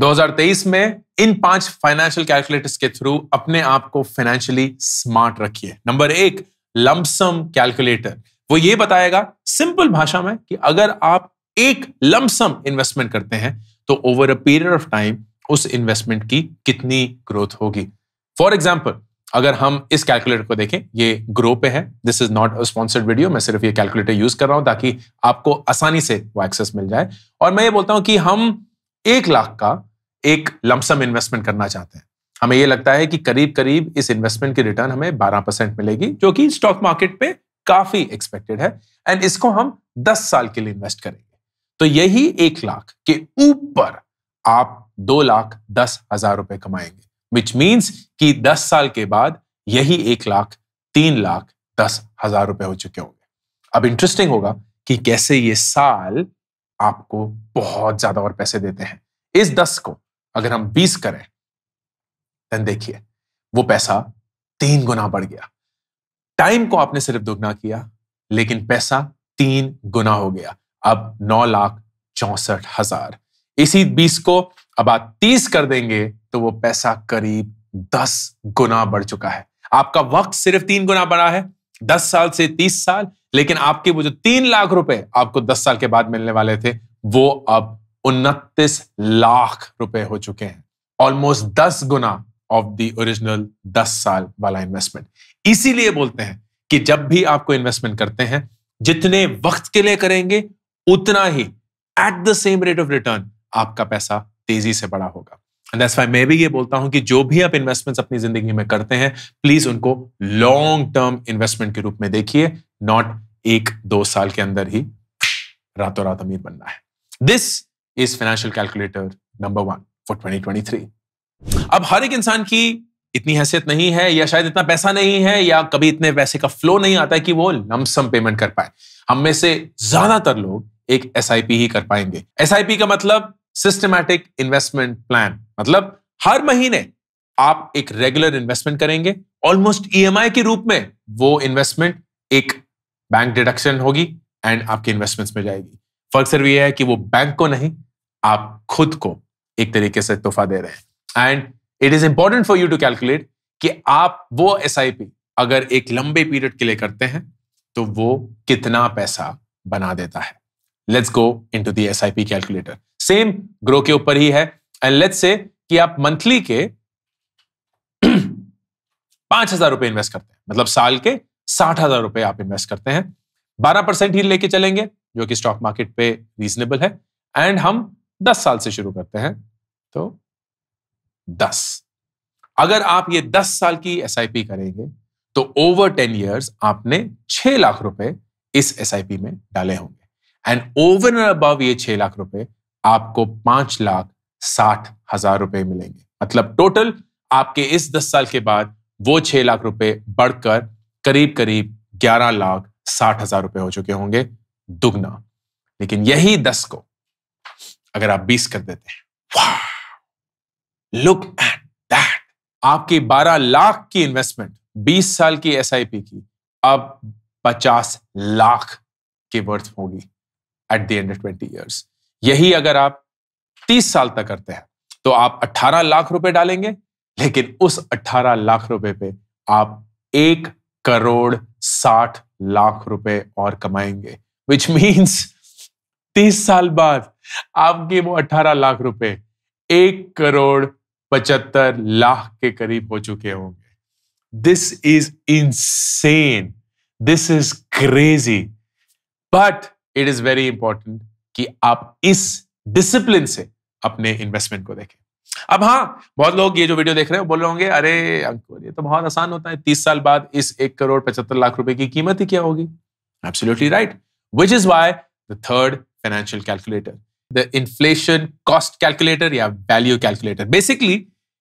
2023 में इन पांच financial calculators के थ्रू अपने आप को फाइनेंशियली स्मार्ट रखिए नंबर एक लमसम कैलकुलेटर वो ये बताएगा सिंपल भाषा में कि अगर आप एक लमसम इन्वेस्टमेंट करते हैं तो over a period of time उस इन्वेस्टमेंट की कितनी ग्रोथ होगी फॉर एग्जाम्पल अगर हम इस कैलकुलेटर को देखें ये ग्रो पे है this is not sponsored video मैं सिर्फ ये कैलकुलेटर यूज कर रहा हूं ताकि आपको आसानी से वो एक्सेस मिल जाए और मैं ये बोलता हूं कि हम एक लाख का एक लमसम इन्वेस्टमेंट करना चाहते हैं हमें यह लगता है कि करीब करीब इस इन्वेस्टमेंट की रिटर्न हमें 12 परसेंट मिलेगी जो कि स्टॉक मार्केट पे काफी एक्सपेक्टेड है एंड इसको हम 10 साल के लिए इन्वेस्ट करेंगे तो यही एक लाख के ऊपर आप दो लाख दस हजार रुपए कमाएंगे विच मीन्स कि दस साल के बाद यही एक लाख तीन लाख दस हजार रुपए हो चुके होंगे अब इंटरेस्टिंग होगा कि कैसे ये साल आपको बहुत ज्यादा और पैसे देते हैं इस दस को अगर हम बीस करें देखिए वो पैसा तीन गुना बढ़ गया टाइम को आपने सिर्फ दुगना किया लेकिन पैसा तीन गुना हो गया अब नौ लाख चौसठ हजार इसी बीस को अब आप तीस कर देंगे तो वो पैसा करीब दस गुना बढ़ चुका है आपका वक्त सिर्फ तीन गुना बढ़ा है दस साल से तीस साल लेकिन आपके वो जो तीन लाख रुपए आपको दस साल के बाद मिलने वाले थे वो अब उनतीस लाख रुपए हो चुके हैं ऑलमोस्ट दस गुना ऑफ द ओरिजिनल दस साल वाला इन्वेस्टमेंट इसीलिए बोलते हैं कि जब भी आपको इन्वेस्टमेंट करते हैं जितने वक्त के लिए करेंगे उतना ही at the same rate of return आपका पैसा तेजी से बड़ा होगा एंड दैट्स मैं भी ये बोलता हूं कि जो भी आप इन्वेस्टमेंट्स अपनी जिंदगी में करते हैं प्लीज उनको लॉन्ग टर्म इन्वेस्टमेंट के रूप में देखिए नॉट एक दो साल के अंदर ही रातों रात अमीर बनना है this is financial calculator number one for 2023 अब हर एक इंसान की इतनी हैसियत नहीं है या शायद इतना पैसा नहीं है या कभी इतने पैसे का फ्लो नहीं आता है कि वो लमसम पेमेंट कर पाए हम में से ज्यादातर लोग एक एस ही कर पाएंगे एस का मतलब सिस्टमैटिक इन्वेस्टमेंट प्लान मतलब हर महीने आप एक रेगुलर इन्वेस्टमेंट करेंगे ऑलमोस्ट ई e के रूप में वो इन्वेस्टमेंट एक बैंक डिडक्शन होगी एंड आपके इन्वेस्टमेंट्स में जाएगी फर्क सिर्फ ये है कि वो बैंक को नहीं आप खुद को एक तरीके से तोहफा दे रहे हैं and it is important for you to calculate कि आप वो एस अगर एक लंबे पीरियड के लिए करते हैं तो वो कितना पैसा बना देता है let's go into the S calculator same Groww के ऊपर ही है एंड लेट्स से कि आप मंथली के पांच हजार रुपए इन्वेस्ट करते हैं मतलब साल के साठ हजार रुपए आप इन्वेस्ट करते हैं बारह परसेंट ही लेके चलेंगे जो कि स्टॉक मार्केट पे रीजनेबल है एंड हम दस साल से शुरू करते हैं तो दस अगर आप ये दस साल की एस करेंगे तो ओवर टेन ईयर्स आपने छह लाख रुपए इस एस में डाले होंगे एंड ओवर एंड अब ये छह लाख रुपए आपको पांच लाख साठ हजार रुपए मिलेंगे मतलब टोटल आपके इस दस साल के बाद वो छह लाख रुपए बढ़कर करीब करीब ग्यारह लाख साठ हजार रुपए हो चुके होंगे दुगना लेकिन यही दस को अगर आप बीस कर देते हैं लुक एट दैट आपकी बारह लाख की इन्वेस्टमेंट बीस साल की एस की अब पचास लाख की वर्थ होगी at the end of twenty years यही अगर आप तीस साल तक करते हैं तो आप अट्ठारह लाख रुपए डालेंगे लेकिन उस अट्ठारह लाख रुपए पे आप एक करोड़ साठ लाख रुपए और कमाएंगे विच मीन्स तीस साल बाद आपके वो अठारह लाख रुपए एक करोड़ पचहत्तर लाख के करीब हो चुके होंगे this is insane this is crazy but it is very important कि आप इस डिसिप्लिन से अपने इन्वेस्टमेंट को देखें अब हाँ बहुत लोग ये जो वीडियो देख रहे हैं बोल रहे होंगे अरे अंकुर ये तो बहुत आसान होता है तीस साल बाद इस एक करोड़ पचहत्तर लाख रुपए की कीमत ही क्या होगी absolutely right which is why the third financial calculator. The inflation cost calculator या value calculator. Basically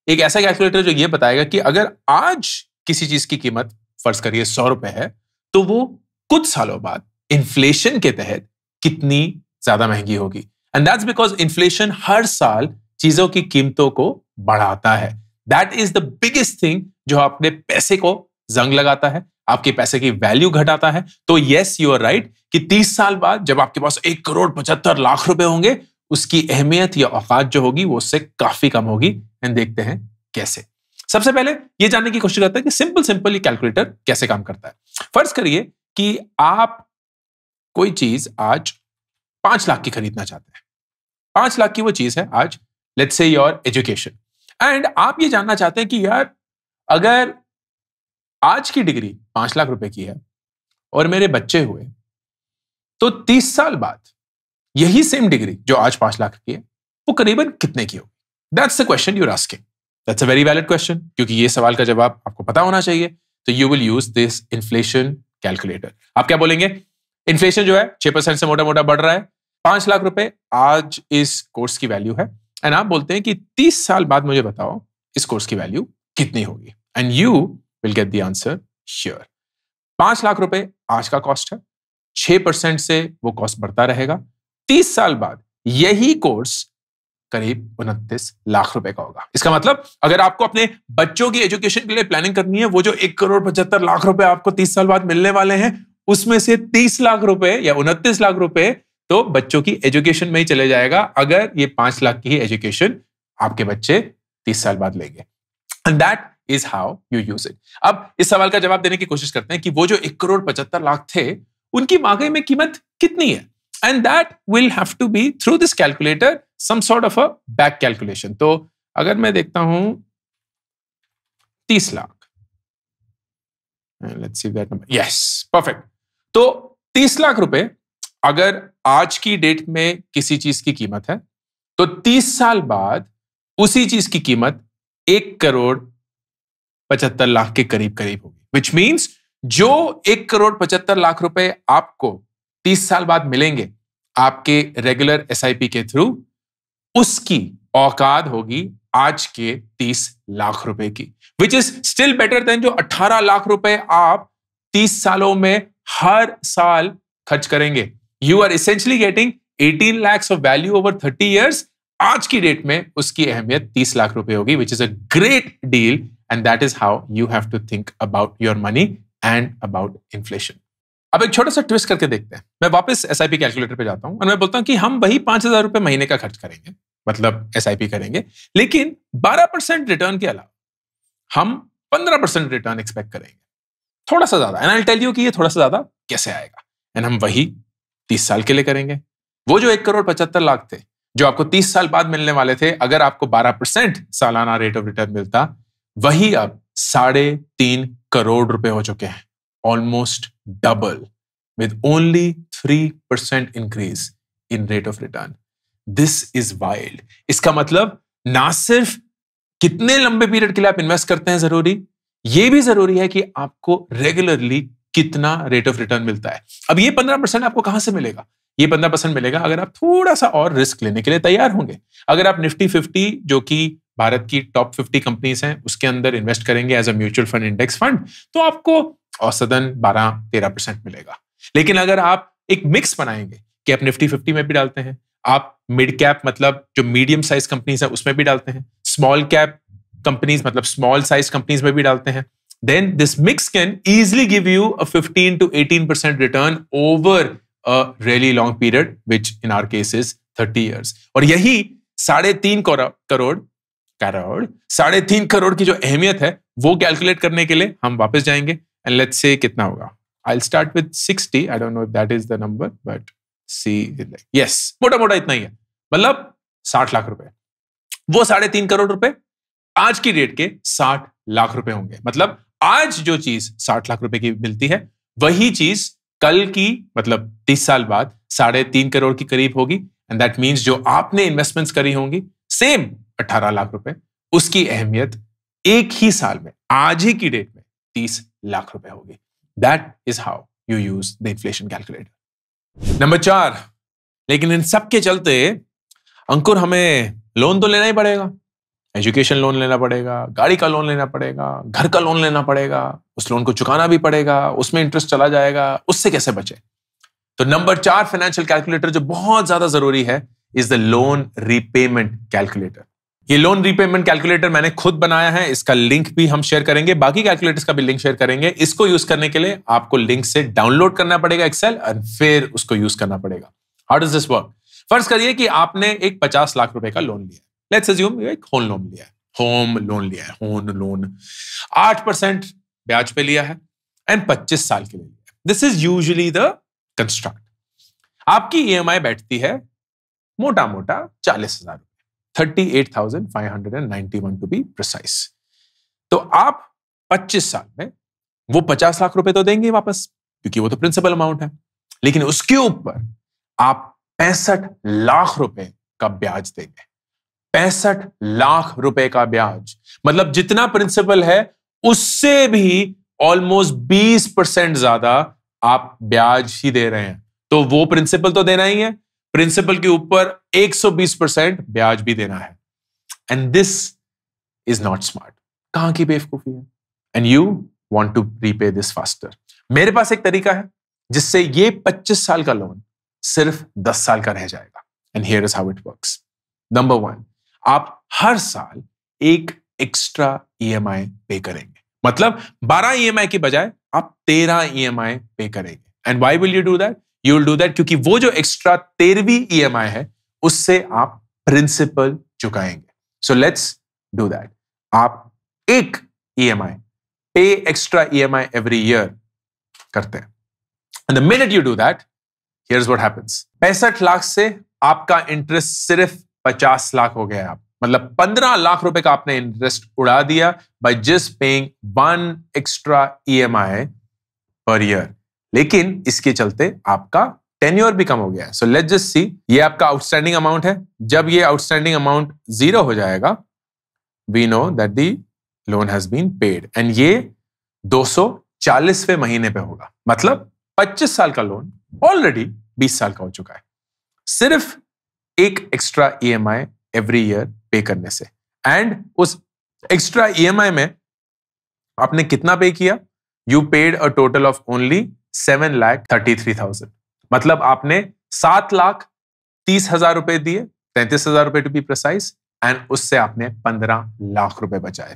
एक ऐसा कैलकुलेटर जो ये बताएगा कि अगर आज किसी चीज की कीमत फर्ज करिए सौ रुपए है तो वो कुछ सालों बाद इन्फ्लेशन के तहत कितनी ज्यादा महंगी होगी एंड दैट्स बिकॉज इन्फ्लेशन हर साल चीजों की कीमतों को बढ़ाता है that is the biggest thing जो अपने पैसे को जंग लगाता है आपके पैसे की वैल्यू घटाता है तो यस यू आर राइट कि तीस साल बाद जब आपके पास एक करोड़ पचहत्तर लाख रुपए होंगे उसकी अहमियत या औकात जो होगी वो उससे काफी कम होगी एंड देखते हैं कैसे सबसे पहले ये जानने की कोशिश करते हैं कि सिंपल सिंपल ये कैलकुलेटर कैसे काम करता है फर्ज करिए कि आप कोई चीज आज पांच लाख की खरीदना चाहते हैं पांच लाख की वो चीज है आज let's say your education and आप ये जानना चाहते हैं कि यार अगर आज की डिग्री पांच लाख रुपए की है और मेरे बच्चे हुए तो तीस साल बाद यही सेम डिग्री जो आज पांच लाख की है वो करीबन कितने की होगी that's a question you asking that's a very valid question क्योंकि ये सवाल का जवाब आपको पता होना चाहिए तो you will use this inflation calculator आप क्या बोलेंगे इन्फ्लेशन जो है छह परसेंट से मोटा मोटा बढ़ रहा है पांच लाख रुपए आज इस कोर्स की वैल्यू है एंड आप बोलते हैं कि तीस साल बाद मुझे बताओ इस कोर्स की वैल्यू कितनी होगी and you will get the answer sure पांच लाख रुपए आज का कॉस्ट है छह परसेंट से वो कॉस्ट बढ़ता रहेगा तीस साल बाद यही कोर्स करीब उनतीस लाख रुपए का होगा इसका मतलब अगर आपको अपने बच्चों की एजुकेशन के लिए प्लानिंग करनी है वो जो एक करोड़ पचहत्तर लाख रुपए आपको तीस साल बाद मिलने वाले हैं उसमें से तीस लाख रुपए या उनतीस लाख रुपए तो बच्चों की एजुकेशन में ही चले जाएगा अगर ये पांच लाख की एजुकेशन आपके बच्चे तीस साल बाद लेंगे and that is how you use it अब इस सवाल का जवाब देने की कोशिश करते हैं कि वो जो एक करोड़ पचहत्तर लाख थे उनकी मांगे में कीमत कितनी है and that will have to be through this calculator some sort of a back calculation तो अगर मैं देखता हूं तीस lakh let's see that number yes perfect तो तीस लाख रुपए अगर आज की डेट में किसी चीज की कीमत है तो तीस साल बाद उसी चीज की कीमत एक करोड़ पचहत्तर लाख के करीब करीब होगी विच मीन्स जो एक करोड़ पचहत्तर लाख रुपए आपको तीस साल बाद मिलेंगे आपके रेगुलर एस के थ्रू उसकी औकात होगी आज के तीस लाख रुपए की which is still better than जो अठारह लाख रुपए आप तीस सालों में हर साल खर्च करेंगे you are essentially getting eighteen lakhs of value over thirty years आज की डेट में उसकी अहमियत तीस लाख रुपए होगी which is a great deal and that is how you have to think about your money and about inflation अब एक छोटा सा ट्विस्ट करके देखते हैं मैं वापस एस कैलकुलेटर पर जाता हूँ और मैं बोलता हूँ कि हम वही पांच हजार रुपए महीने का खर्च करेंगे मतलब एस करेंगे लेकिन बारह परसेंट रिटर्न के अलावा हम पंद्रह परसेंट रिटर्न एक्सपेक्ट करेंगे थोड़ा सा ज्यादा एंड आई टेल यू कि ये थोड़ा सा ज्यादा कैसे आएगा एंड हम वही तीस साल के लिए करेंगे वो जो एक करोड़ पचहत्तर लाख थे जो आपको तीस साल बाद मिलने वाले थे अगर आपको बारह परसेंट सालाना रेट ऑफ रिटर्न मिलता वही अब साढ़े तीन करोड़ रुपए हो चुके हैं almost double with only three percent increase in rate of return this is wild इसका मतलब ना सिर्फ कितने लंबे पीरियड के लिए आप इन्वेस्ट करते हैं जरूरी ये भी जरूरी है कि आपको रेगुलरली कितना रेट ऑफ रिटर्न मिलता है अब ये पंद्रह परसेंट आपको कहां से मिलेगा ये पंद्रह परसेंट मिलेगा अगर आप थोड़ा सा और रिस्क लेने के लिए तैयार होंगे अगर आप निफ्टी फिफ्टी जो कि भारत की टॉप फिफ्टी कंपनीज हैं उसके अंदर इन्वेस्ट करेंगे as a mutual fund index fund तो आपको औसतन बारह तेरह परसेंट मिलेगा लेकिन अगर आप एक मिक्स बनाएंगे कि आप निफ्टी फिफ्टी में भी डालते हैं आप मिड कैप मतलब जो मीडियम साइज कंपनीज है उसमें भी डालते हैं स्मॉल कैप कंपनीज मतलब स्मॉल साइज कंपनीज में भी डालते हैं then this mix can easily give you a 15 to 18% return over a really long period, which in our case is 30 years. और यही साढ़े तीन करोड़ करोड़ साढ़े तीन करोड़ की जो अहमियत है वो कैलकुलेट करने के लिए हम वापस जाएंगे एंड लेट्स से कितना होगा I start with sixty I don't know that is the number but see yes मोटा मोटा इतना ही है मतलब साठ लाख रुपए वो साढ़े तीन करोड़ रुपए आज की डेट के साठ लाख रुपए होंगे मतलब आज जो चीज साठ लाख रुपए की मिलती है वही चीज कल की मतलब तीस साल बाद साढ़े तीन करोड़ की करीब होगी एंड दैट मीन्स जो आपने इन्वेस्टमेंट्स करी होंगी सेम अठारह लाख रुपए उसकी अहमियत एक ही साल में आज ही की डेट में तीस लाख रुपए होगी that is how you use the inflation calculator number चार लेकिन इन सब के चलते अंकुर हमें लोन तो लेना ही पड़ेगा एजुकेशन लोन लेना पड़ेगा गाड़ी का लोन लेना पड़ेगा घर का लोन लेना पड़ेगा उस लोन को चुकाना भी पड़ेगा उसमें इंटरेस्ट चला जाएगा उससे कैसे बचे तो नंबर चार फाइनेंशियल कैलकुलेटर जो बहुत ज्यादा जरूरी है is the loan repayment calculator ये लोन रीपेमेंट कैलकुलेटर मैंने खुद बनाया है इसका लिंक भी हम शेयर करेंगे बाकी कैलकुलेटर्स का भी लिंक शेयर करेंगे इसको यूज करने के लिए आपको लिंक से डाउनलोड करना पड़ेगा एक्सेल और फिर उसको यूज करना पड़ेगा हाउ डज दिस वर्क फर्ज करिए कि आपने एक पचास लाख रुपए का लोन लिया लेट्स अज्यूम एक होम लोन लिया है होम लोन लिया है होम लोन आठ परसेंट ब्याज पे लिया है एंड पच्चीस साल के लिए लिया this is usually the construct आपकी ई e बैठती है मोटा मोटा चालीस हजार रुपये 38,591 टू बी प्रसाइस तो आप 25 साल में वो 50 लाख रुपए तो देंगे वापस क्योंकि वो तो प्रिंसिपल अमाउंट है लेकिन उसके ऊपर आप पैंसठ लाख रुपए का ब्याज देंगे पैंसठ लाख रुपए का ब्याज मतलब जितना प्रिंसिपल है उससे भी ऑलमोस्ट बीस परसेंट ज्यादा आप ब्याज ही दे रहे हैं तो वो प्रिंसिपल तो देना ही है प्रिंसिपल के ऊपर 120 परसेंट ब्याज भी देना है and this is not smart कहां की बेवकूफी है and you want to repay this faster मेरे पास एक तरीका है जिससे ये 25 साल का लोन सिर्फ 10 साल का रह जाएगा and here is how it works number one आप हर साल एक एक्स्ट्रा ईएमआई पे करेंगे मतलब 12 ईएमआई e की बजाय आप 13 ईएमआई पे करेंगे and why will you do that you will do that क्योंकि वो जो एक्स्ट्रा तेरहवीं ईएमआई e है उससे आप प्रिंसिपल चुकाएंगे सो लेट्स डू दैट आप एक ई M I pay extra E M I every year करते हैं the minute you do that here's what happens पैंसठ लाख से आपका इंटरेस्ट सिर्फ पचास लाख हो गया आप मतलब पंद्रह लाख रुपए का आपने इंटरेस्ट उड़ा दिया by just paying one extra EMI per year लेकिन इसके चलते आपका टेन्योर भी कम हो गया है सो लेट जस्ट सी ये आपका आउटस्टैंडिंग अमाउंट है जब ये आउटस्टैंडिंग अमाउंट जीरो हो जाएगा we know that the loan has been paid एंड ये 240वें महीने पे होगा मतलब 25 साल का लोन ऑलरेडी 20 साल का हो चुका है सिर्फ एक एक्स्ट्रा ईएमआई एवरी ईयर पे करने से एंड उस एक्स्ट्रा ईएमआई e में आपने कितना पे किया you paid a total of only seven lakhs thirty three thousand मतलब आपने सात लाख तीस हजार रुपए दिए तैंतीस हजार रुपए टू बी प्रसाइज एंड उससे आपने पंद्रह लाख रुपए बचाए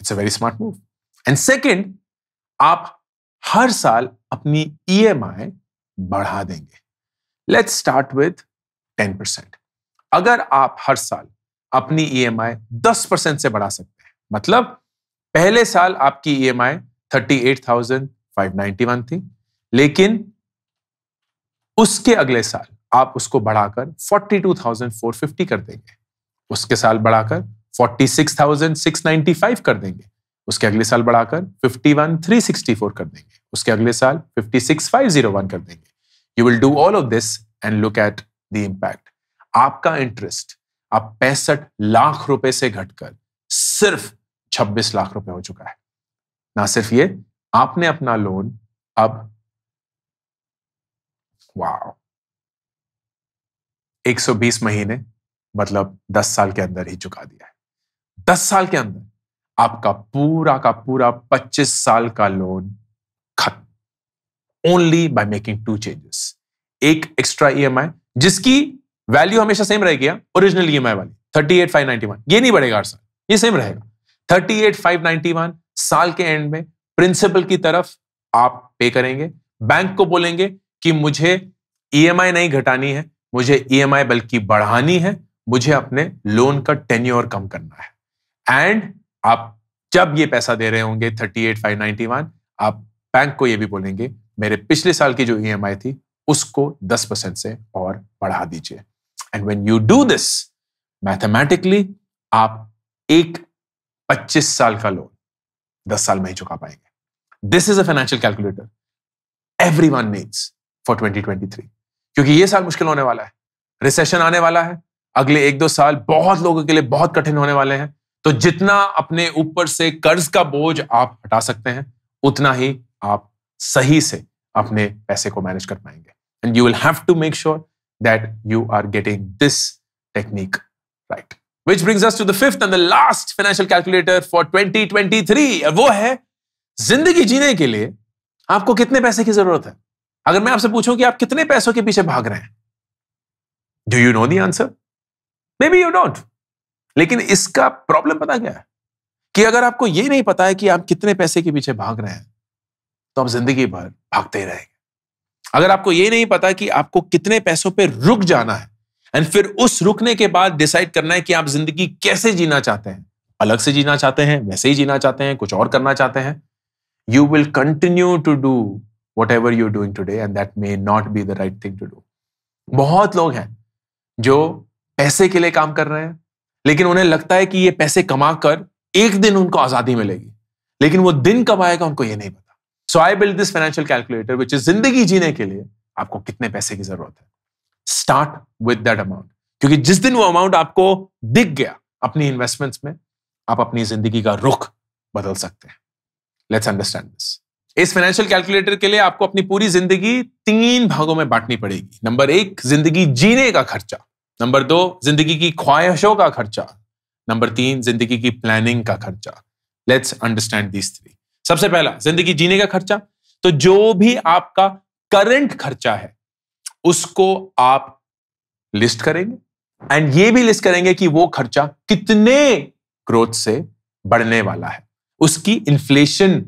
it's a very smart move and second आप हर साल अपनी ई e बढ़ा देंगे let's start with ten percent अगर आप हर साल अपनी ई एम आई दस परसेंट से बढ़ा सकते हैं मतलब पहले साल आपकी E M I thirty eight thousand five ninety one थी लेकिन उसके अगले साल आप उसको बढ़ाकर 42,450 कर देंगे उसके साल बढ़ाकर 46,695 कर देंगे उसके अगले साल बढ़ाकर 51,364 कर देंगे उसके अगले साल 56,501 कर देंगे you will do all of this and look at the impact आपका इंटरेस्ट अब पैंसठ लाख रुपए से घटकर सिर्फ 26 लाख रुपए हो चुका है ना सिर्फ ये आपने अपना लोन अब वाओ 120 महीने मतलब 10 साल के अंदर ही चुका दिया है 10 साल के अंदर आपका पूरा का पूरा 25 साल का लोन खत्म only by making two changes एक एक्स्ट्रा ईएमआई e जिसकी वैल्यू हमेशा सेम रहेगी ओरिजिनल हाँ, ईएमआई e वाली thirty eight five ninety one ये नहीं बढ़ेगा हर साल ये सेम रहेगा thirty eight five ninety one साल के एंड में प्रिंसिपल की तरफ आप पे करेंगे बैंक को बोलेंगे कि मुझे ई e नहीं घटानी है मुझे ई e बल्कि बढ़ानी है मुझे अपने लोन का टेन्योर कम करना है एंड आप जब ये पैसा दे रहे होंगे thirty eight five ninety one आप बैंक को ये भी बोलेंगे मेरे पिछले साल की जो ई e थी उसको दस परसेंट से और बढ़ा दीजिए and when you do this mathematically आप एक पच्चीस साल का लोन दस साल में ही चुका पाएंगे this is a financial calculator everyone needs for 2023 क्योंकि ये साल मुश्किल होने वाला है रिसेशन आने वाला है अगले एक दो साल बहुत लोगों के लिए बहुत कठिन होने वाले हैं तो जितना अपने ऊपर से कर्ज का बोझ आप हटा सकते हैं उतना ही आप सही से अपने पैसे को मैनेज कर पाएंगे and you will have to make sure that you are getting this technique right which brings us to the fifth and the last financial calculator for 2023 वो है जिंदगी जीने के लिए आपको कितने पैसे की जरूरत है अगर मैं आपसे पूछूं कि आप कितने पैसों के पीछे भाग रहे हैं do you know the answer maybe you don't लेकिन इसका प्रॉब्लम पता क्या है कि अगर आपको ये नहीं पता है कि आप कितने पैसे के पीछे भाग रहे हैं तो आप जिंदगी भर भागते ही रहेंगे अगर आपको ये नहीं पता कि आपको कितने पैसों पर रुक जाना है एंड फिर उस रुकने के बाद डिसाइड करना है कि आप जिंदगी कैसे जीना चाहते हैं अलग से जीना चाहते हैं वैसे ही जीना चाहते हैं कुछ और करना चाहते हैं you will continue to do whatever you doing today and that may not be the right thing to do बहुत लोग हैं जो पैसे के लिए काम कर रहे हैं लेकिन उन्हें लगता है कि ये पैसे कमा कर एक दिन उनको आजादी मिलेगी लेकिन वो दिन कब आएगा उनको ये नहीं पता so I build this financial calculator which is जिंदगी जीने के लिए आपको कितने पैसे की जरूरत है स्टार्ट विद दैट अमाउंट क्योंकि जिस दिन वो अमाउंट आपको दिख गया अपनी इन्वेस्टमेंट्स में आप अपनी जिंदगी का रुख बदल सकते हैं लेट्स अंडरस्टैंड दिस इस फाइनेंशियल कैलकुलेटर के लिए आपको अपनी पूरी जिंदगी तीन भागों में बांटनी पड़ेगी नंबर एक जिंदगी जीने का खर्चा नंबर दो जिंदगी की ख्वाहिशों का खर्चा नंबर तीन जिंदगी की प्लानिंग का खर्चा लेट्स अंडरस्टैंड दिस थ्री सबसे पहला जिंदगी जीने का खर्चा तो जो भी आपका करंट खर्चा है उसको आप लिस्ट करेंगे एंड ये भी लिस्ट करेंगे कि वो खर्चा कितने ग्रोथ से बढ़ने वाला है उसकी इन्फ्लेशन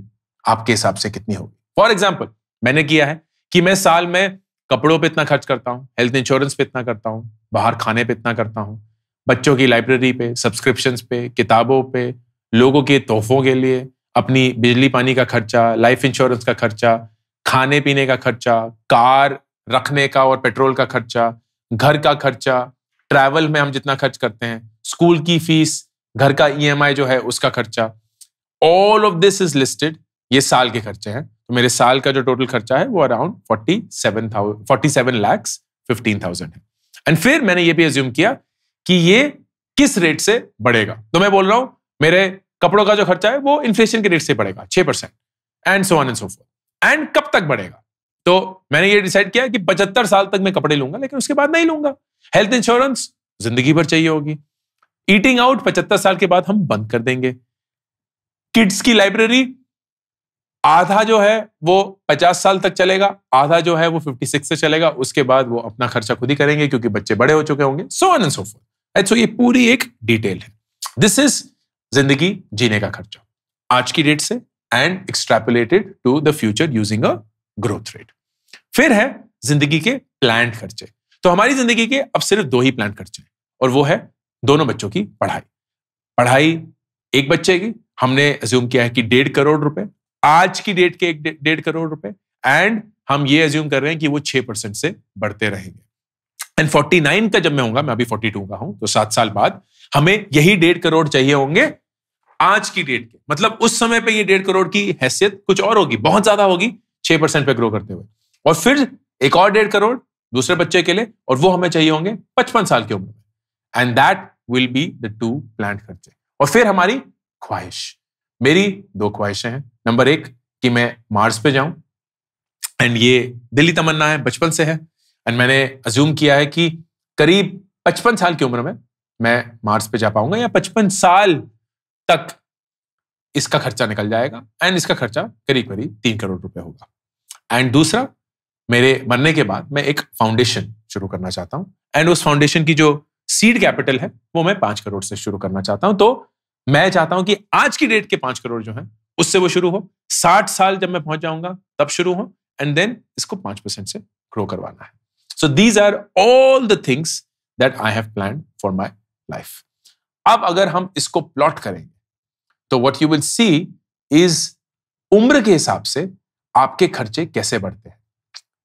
आपके हिसाब से कितनी होगी फॉर एग्जाम्पल मैंने किया है कि मैं साल में कपड़ों पे इतना खर्च करता हूँ हेल्थ इंश्योरेंस पे इतना करता हूँ बाहर खाने पे इतना करता हूँ बच्चों की लाइब्रेरी पे सब्सक्रिप्शन पे किताबों पे लोगों के तोहफों के लिए अपनी बिजली पानी का खर्चा लाइफ इंश्योरेंस का खर्चा खाने पीने का खर्चा कार रखने का और पेट्रोल का खर्चा घर का खर्चा ट्रैवल में हम जितना खर्च करते हैं स्कूल की फीस घर का ईएमआई e जो है उसका खर्चा all of this is listed ये साल के खर्चे हैं तो मेरे साल का जो टोटल खर्चा है वो around forty seven thousand forty seven lakhs fifteen thousand है एंड फिर मैंने ये भी एज्यूम किया कि ये किस रेट से बढ़ेगा तो मैं बोल रहा हूं मेरे कपड़ों का जो खर्चा है वो इन्फ्लेशन के रेट से बढ़ेगा छह percent and so on and so forth and कब तक बढ़ेगा तो मैंने ये डिसाइड किया कि पचहत्तर साल तक मैं कपड़े लूंगा लेकिन उसके बाद नहीं लूंगा हेल्थ इंश्योरेंस जिंदगी भर चाहिए होगी ईटिंग आउट पचहत्तर साल के बाद हम बंद कर देंगे किड्स की लाइब्रेरी आधा जो है वो पचास साल तक चलेगा आधा जो है वो फिफ्टी सिक्स से चलेगा उसके बाद वो अपना खर्चा खुद ही करेंगे क्योंकि बच्चे बड़े हो चुके होंगे so on and so forth सो ये पूरी एक डिटेल है दिस इज जिंदगी जीने का खर्चा आज की डेट से and extrapolated to the future using a growth rate फिर है जिंदगी के प्लान खर्चे तो हमारी जिंदगी के अब सिर्फ दो ही प्लान खर्चे हैं और वो है दोनों बच्चों की पढ़ाई पढ़ाई एक बच्चे की हमने ज्यूम किया है कि डेढ़ करोड़ रुपए आज की डेट के एक डेढ़ करोड़ रुपए एंड हम ये एज्यूम कर रहे हैं कि वो छह परसेंट से बढ़ते रहेंगे एंड फोर्टी नाइन का जब मैं होगा मैं अभी टू का हूं तो सात साल बाद हमें यही डेढ़ करोड़ चाहिए होंगे आज की डेट के मतलब उस समय पे ये डेढ़ करोड़ की हैसियत कुछ और होगी बहुत ज्यादा होगी छह परसेंट पे ग्रो करते हुए और फिर एक और डेढ़ करोड़ दूसरे बच्चे के लिए और वो हमें चाहिए होंगे पचपन साल की उम्र में and that will be the to plant खर्चे और फिर हमारी ख्वाहिश मेरी दो ख्वाहिशें हैं नंबर एक कि मैं मार्स पे जाऊं एंड ये दिल्ली तमन्ना है बचपन से है एंड मैंने अज्यूम किया है कि करीब पचपन साल की उम्र में मैं मार्स पे जा पाऊंगा या पचपन साल तक इसका खर्चा निकल जाएगा एंड इसका खर्चा करीब करीब तीन करोड़ रुपए होगा एंड दूसरा मेरे मरने के बाद मैं एक फाउंडेशन शुरू करना चाहता हूं एंड उस फाउंडेशन की जो सीड कैपिटल है वो मैं पांच करोड़ से शुरू करना चाहता हूँ तो मैं चाहता हूं कि आज की डेट के पांच करोड़ जो है उससे वो शुरू हो साठ साल जब मैं पहुंच जाऊंगा तब शुरू हो एंड देन इसको पांच परसेंट से ग्रो करवाना है so these are all the things that I have plan for my life अब अगर हम इसको प्लॉट करेंगे तो what you will see is उम्र के हिसाब से आपके खर्चे कैसे बढ़ते हैं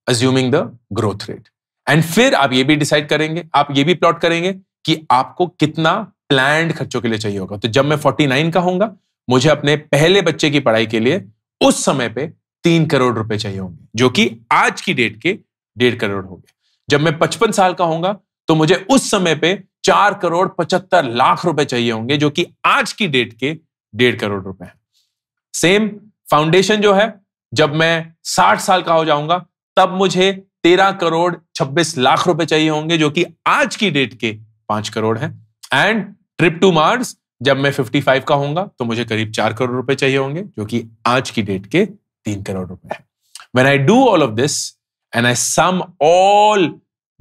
assuming the growth rate and फिर आप ये भी डिसाइड करेंगे आप ये भी प्लॉट करेंगे कि आपको कितना प्लैंड खर्चों के लिए चाहिए होगा तो जब मैं 49 का होऊंगा मुझे अपने पहले बच्चे की पढ़ाई के लिए उस समय पे तीन करोड़ रुपए चाहिए होंगे जो कि आज की डेट के डेढ़ करोड़ होंगे जब मैं पचपन साल का होऊंगा तो मुझे उस समय पे चार करोड़ पचहत्तर लाख रुपए चाहिए होंगे जो कि आज की डेट के डेढ़ करोड़ रुपए हैं सेम फाउंडेशन जो है जब मैं साठ साल का हो जाऊंगा तब मुझे तेरह करोड़ छब्बीस लाख रुपए चाहिए होंगे जो कि आज की डेट के पांच करोड़ है एंड ट्रिप टू मार्स जब मैं 55 का होऊंगा तो मुझे करीब चार करोड़ रुपए चाहिए होंगे जो कि आज की डेट के तीन करोड़ रुपए है when I do all of this and I sum all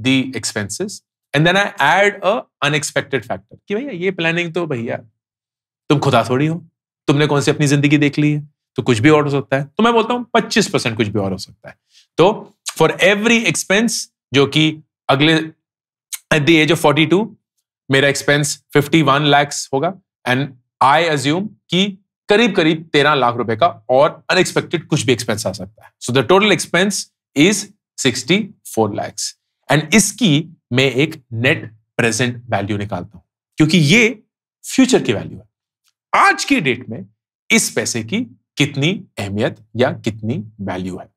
the expenses and then I add a unexpected factor कि भैया ये प्लानिंग तो भैया तुम खुदा थोड़ी हो तुमने कौन सी अपनी जिंदगी देख ली है तो कुछ भी और हो सकता है तो मैं बोलता हूं पच्चीस परसेंट कुछ भी और हो सकता है तो फॉर एवरी एक्सपेंस जो कि अगले at the age of forty two मेरा एक्सपेंस फिफ्टी वन लैक्स होगा एंड आई एज्यूम कि करीब करीब तेरह लाख रुपए का और अनएक्सपेक्टेड कुछ भी एक्सपेंस आ सकता है so the total expense is sixty four lakhs and इसकी मैं एक नेट प्रेजेंट वैल्यू निकालता हूं क्योंकि ये फ्यूचर की वैल्यू है आज की डेट में इस पैसे की कितनी अहमियत या कितनी वैल्यू है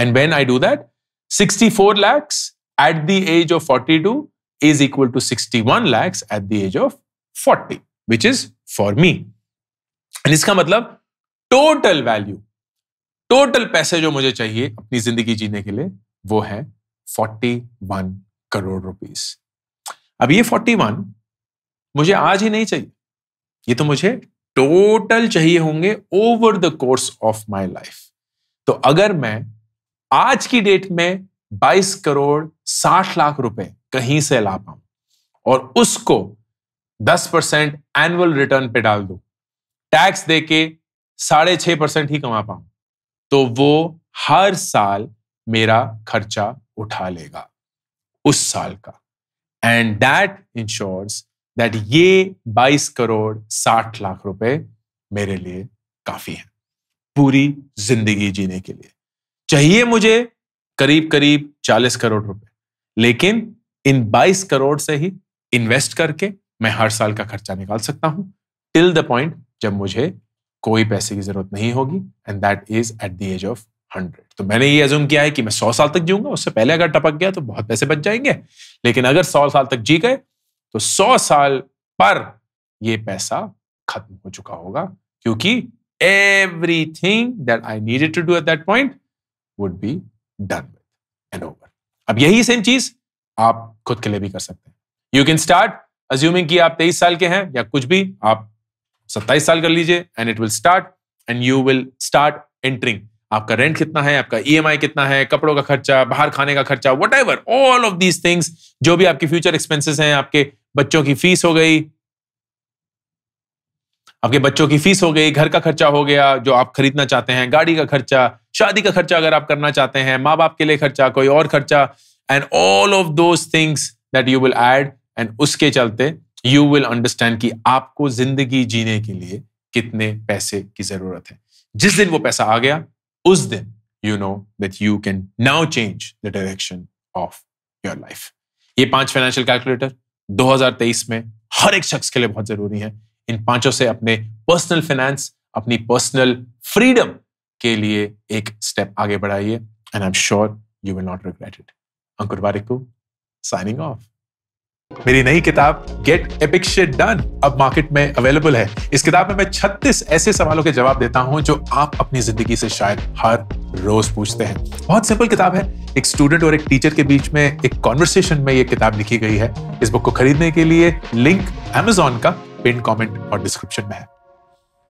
and when I do that sixty four lakhs at the age of forty two is equal to sixty one lakhs at the age of forty which is for me इसका मतलब टोटल वैल्यू टोटल पैसे जो मुझे चाहिए अपनी जिंदगी जीने के लिए वो है 41 करोड़ रुपीस अब ये 41 मुझे आज ही नहीं चाहिए ये तो मुझे टोटल चाहिए होंगे over the course of my life तो अगर मैं आज की डेट में 22 करोड़ 60 लाख रुपए कहीं से ला पाऊं और उसको दस परसेंट एनुअल रिटर्न पे डाल दो टैक्स दे के साढ़े छह परसेंट ही कमा पाऊं तो वो हर साल मेरा खर्चा उठा लेगा उस साल का एंड दैट इंश्योर्स दैट ये बाईस करोड़ साठ लाख रुपए मेरे लिए काफी है पूरी जिंदगी जीने के लिए चाहिए मुझे करीब करीब चालीस करोड़ रुपए लेकिन इन बाईस करोड़ से ही इन्वेस्ट करके मैं हर साल का खर्चा निकाल सकता हूं टिल द पॉइंट जब मुझे कोई पैसे की जरूरत नहीं होगी and that is at the age of hundred तो मैंने ये अज्यूम किया है कि मैं सौ साल तक जीऊंगा उससे पहले अगर टपक गया तो बहुत पैसे बच जाएंगे लेकिन अगर सौ साल तक जी गए तो सौ साल पर ये पैसा खत्म हो चुका होगा क्योंकि everything that I needed to do at that point would be done with and over अब यही सेम चीज आप खुद के लिए भी कर सकते हैं यू कैन स्टार्ट अज्यूमिंग कि आप तेईस साल के हैं या कुछ भी आप सत्ताईस साल कर लीजिए and it will start and you will start entering आपका रेंट कितना है आपका ई e कितना है कपड़ों का खर्चा बाहर खाने का खर्चा whatever all of these things जो भी आपके फ्यूचर एक्सपेंसेस हैं आपके बच्चों की फीस हो गई आपके बच्चों की फीस हो गई घर का खर्चा हो गया जो आप खरीदना चाहते हैं गाड़ी का खर्चा शादी का खर्चा अगर आप करना चाहते हैं माँ बाप के लिए खर्चा कोई और खर्चा and all of those things that you will add and उसके चलते यू विल अंडरस्टैंड कि आपको जिंदगी जीने के लिए कितने पैसे की जरूरत है जिस दिन वो पैसा आ गया उस दिन you know that you can now change the direction of your life ये पांच फाइनेंशियल कैलकुलेटर 2023 में हर एक शख्स के लिए बहुत जरूरी है इन पांचों से अपने पर्सनल फाइनेंस अपनी पर्सनल फ्रीडम के लिए एक स्टेप आगे बढ़ाइए and I am sure you will not regret it Ankur signing off मेरी नई किताब गेट एपिक शिट डन अब मार्केट में अवेलेबल है इस किताब में मैं 36 ऐसे सवालों के जवाब देता हूं जो आप अपनी जिंदगी से शायद हर रोज पूछते हैं बहुत सिंपल किताब है एक स्टूडेंट और एक टीचर के बीच में एक कॉन्वर्सेशन में यह किताब लिखी गई है इस बुक को खरीदने के लिए लिंक एमेजॉन का पिन कॉमेंट और डिस्क्रिप्शन में है